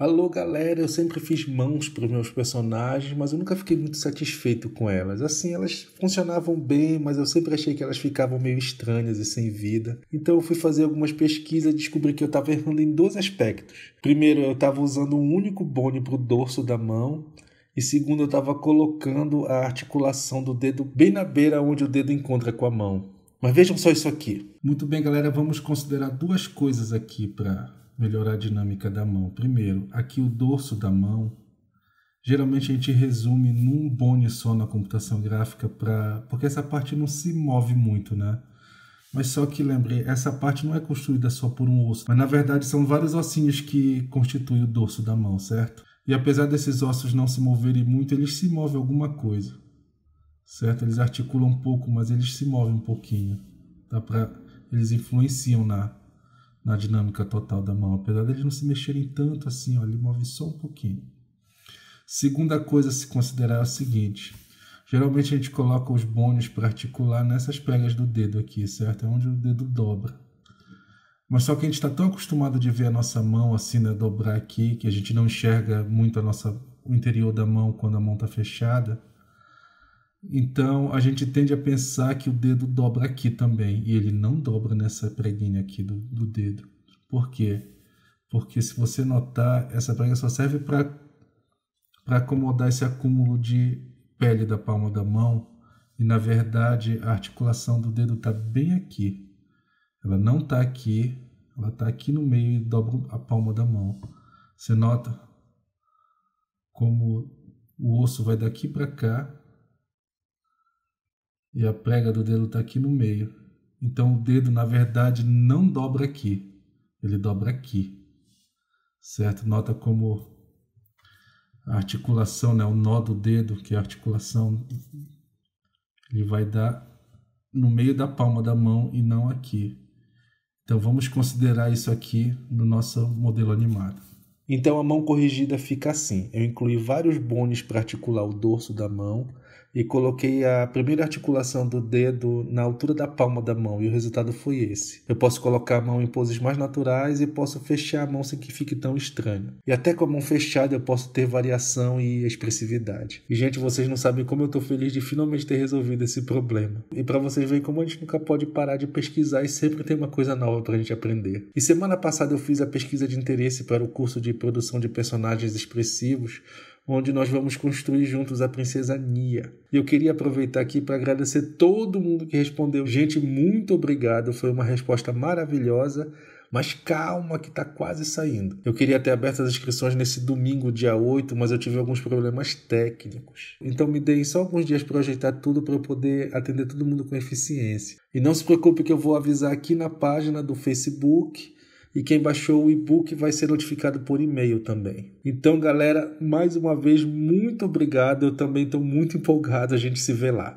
Alô galera, eu sempre fiz mãos para os meus personagens, mas eu nunca fiquei muito satisfeito com elas. Assim, elas funcionavam bem, mas eu sempre achei que elas ficavam meio estranhas e sem vida. Então eu fui fazer algumas pesquisas e descobri que eu estava errando em dois aspectos. Primeiro, eu estava usando um único bone para o dorso da mão, e segundo, eu estava colocando a articulação do dedo bem na beira onde o dedo encontra com a mão. Mas vejam só isso aqui. Muito bem, galera, vamos considerar duas coisas aqui para melhorar a dinâmica da mão. Primeiro, aqui o dorso da mão. Geralmente a gente resume num bone só na computação gráfica, pra... porque essa parte não se move muito, né? Mas só que lembre, essa parte não é construída só por um osso, mas na verdade são vários ossinhos que constituem o dorso da mão, certo? E apesar desses ossos não se moverem muito, eles se movem alguma coisa, certo? Eles articulam um pouco, mas eles se movem um pouquinho, dá Pra... Eles influenciam na na dinâmica total da mão, apesar de eles não se mexerem tanto assim, ó, ele move só um pouquinho. Segunda coisa a se considerar é o seguinte: geralmente a gente coloca os bônus para articular nessas pregas do dedo aqui, certo? É onde o dedo dobra. Mas só que a gente está tão acostumado de ver a nossa mão assim, né, dobrar aqui, que a gente não enxerga muito a nossa, o interior da mão quando a mão está fechada então a gente tende a pensar que o dedo dobra aqui também, e ele não dobra nessa preguinha aqui do, do dedo. Por quê? Porque se você notar, essa prega só serve para acomodar esse acúmulo de pele da palma da mão, e na verdade a articulação do dedo está bem aqui. Ela não está aqui, ela está aqui no meio e dobra a palma da mão. Você nota como o osso vai daqui para cá e a prega do dedo está aqui no meio. Então o dedo, na verdade, não dobra aqui, ele dobra aqui. Certo? Nota como a articulação, né, o nó do dedo, que é a articulação, ele vai dar no meio da palma da mão e não aqui. Então vamos considerar isso aqui no nosso modelo animado. Então a mão corrigida fica assim. Eu incluí vários bones para articular o dorso da mão e coloquei a primeira articulação do dedo na altura da palma da mão e o resultado foi esse. Eu posso colocar a mão em poses mais naturais e posso fechar a mão sem que fique tão estranho. E até com a mão fechada eu posso ter variação e expressividade. E gente, vocês não sabem como eu estou feliz de finalmente ter resolvido esse problema. E para vocês verem como a gente nunca pode parar de pesquisar e sempre tem uma coisa nova para a gente aprender. E semana passada eu fiz a pesquisa de interesse para o curso de produção de personagens expressivos, onde nós vamos construir juntos a princesa Nia. E eu queria aproveitar aqui para agradecer todo mundo que respondeu. Gente, muito obrigado, foi uma resposta maravilhosa. Mas calma que está quase saindo. Eu queria ter aberto as inscrições nesse domingo, dia 8, mas eu tive alguns problemas técnicos. Então me deem só alguns dias para ajeitar tudo para eu poder atender todo mundo com eficiência. E não se preocupe que eu vou avisar aqui na página do Facebook e quem baixou o e-book vai ser notificado por e-mail também. Então, galera, mais uma vez, muito obrigado. Eu também estou muito empolgado. A gente se vê lá.